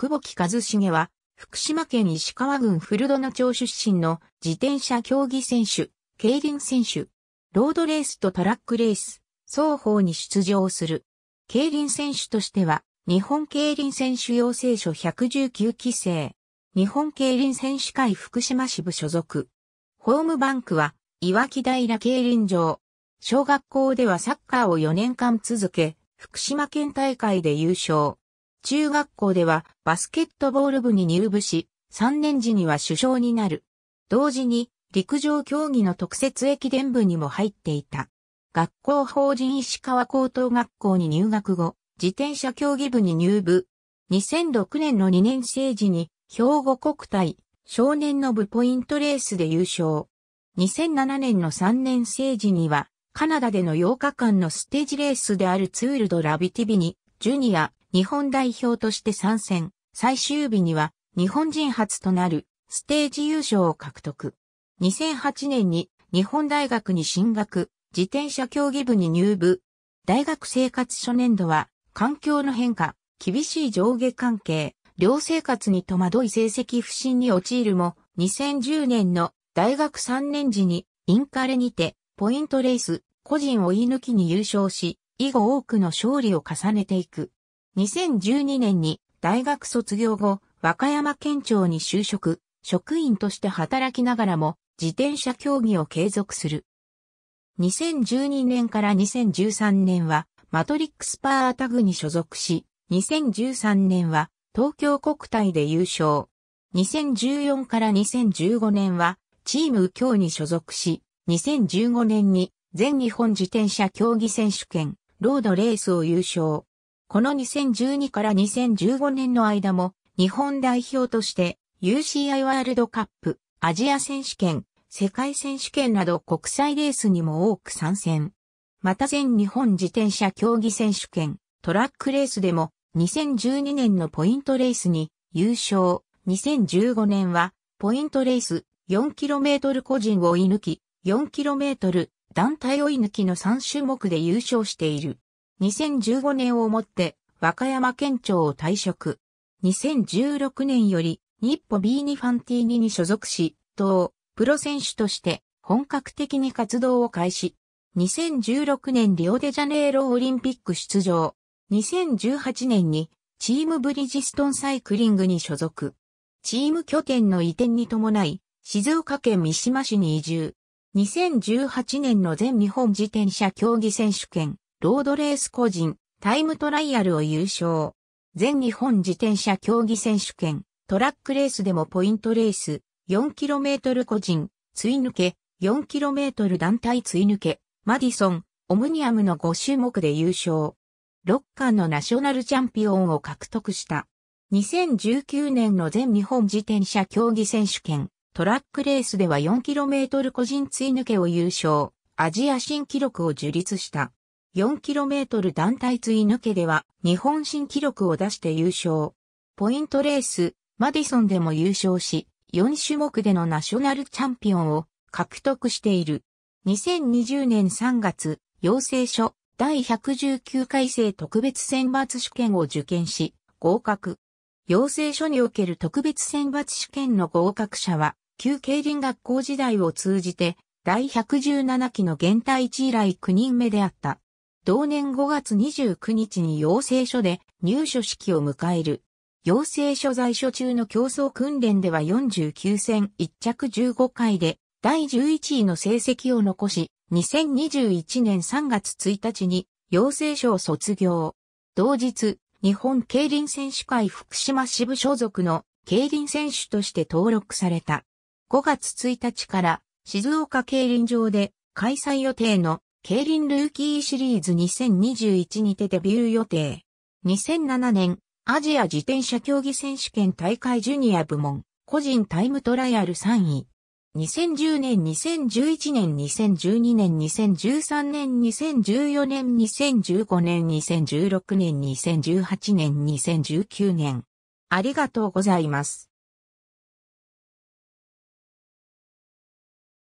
久保木一茂は、福島県石川郡古殿町出身の自転車競技選手、競輪選手、ロードレースとトラックレース、双方に出場する。競輪選手としては、日本競輪選手養成所119期生、日本競輪選手会福島支部所属。ホームバンクは、岩木平競輪場。小学校ではサッカーを4年間続け、福島県大会で優勝。中学校ではバスケットボール部に入部し、3年時には首相になる。同時に陸上競技の特設駅伝部にも入っていた。学校法人石川高等学校に入学後、自転車競技部に入部。2006年の2年生時に兵庫国体少年の部ポイントレースで優勝。2007年の3年生時にはカナダでの8日間のステージレースであるツールドラビティビにジュニア日本代表として参戦、最終日には日本人初となるステージ優勝を獲得。2008年に日本大学に進学、自転車競技部に入部。大学生活初年度は環境の変化、厳しい上下関係、寮生活に戸惑い成績不振に陥るも、2010年の大学3年時にインカレにてポイントレース、個人追い抜きに優勝し、以後多くの勝利を重ねていく。2012年に大学卒業後、和歌山県庁に就職、職員として働きながらも自転車競技を継続する。2012年から2013年はマトリックスパータグに所属し、2013年は東京国体で優勝。2014から2015年はチーム右京に所属し、2015年に全日本自転車競技選手権ロードレースを優勝。この2012から2015年の間も日本代表として UCI ワールドカップ、アジア選手権、世界選手権など国際レースにも多く参戦。また全日本自転車競技選手権、トラックレースでも2012年のポイントレースに優勝。2015年はポイントレース 4km 個人を追い抜き、4km 団体追い抜きの3種目で優勝している。2015年をもって和歌山県庁を退職。2016年より日ビーニファンティーニに所属し、同、プロ選手として本格的に活動を開始。2016年リオデジャネイロオリンピック出場。2018年にチームブリジストンサイクリングに所属。チーム拠点の移転に伴い、静岡県三島市に移住。2018年の全日本自転車競技選手権、ロードレース個人、タイムトライアルを優勝。全日本自転車競技選手権、トラックレースでもポイントレース、4km 個人、追抜け、4km 団体追抜け、マディソン、オムニアムの5種目で優勝。6巻のナショナルチャンピオンを獲得した。2019年の全日本自転車競技選手権、トラックレースでは 4km 個人追抜けを優勝、アジア新記録を樹立した。4km 団体追抜けでは日本新記録を出して優勝。ポイントレース、マディソンでも優勝し、4種目でのナショナルチャンピオンを獲得している。2020年3月、養成所第119回生特別選抜試験を受験し、合格。養成所における特別選抜試験の合格者は、旧競輪学校時代を通じて、第117期の現代1以来9人目であった。同年5月29日に養成所で入所式を迎える。養成所在所中の競争訓練では49戦1着15回で第11位の成績を残し、2021年3月1日に養成所を卒業。同日、日本競輪選手会福島支部所属の競輪選手として登録された。5月1日から静岡競輪場で開催予定の競輪ルーキーシリーズ2021にてデビュー予定。2007年、アジア自転車競技選手権大会ジュニア部門、個人タイムトライアル3位。2010年、2011年、2012年、2013年、2014年、2015年、2016年、2018年、2019年。ありがとうございます。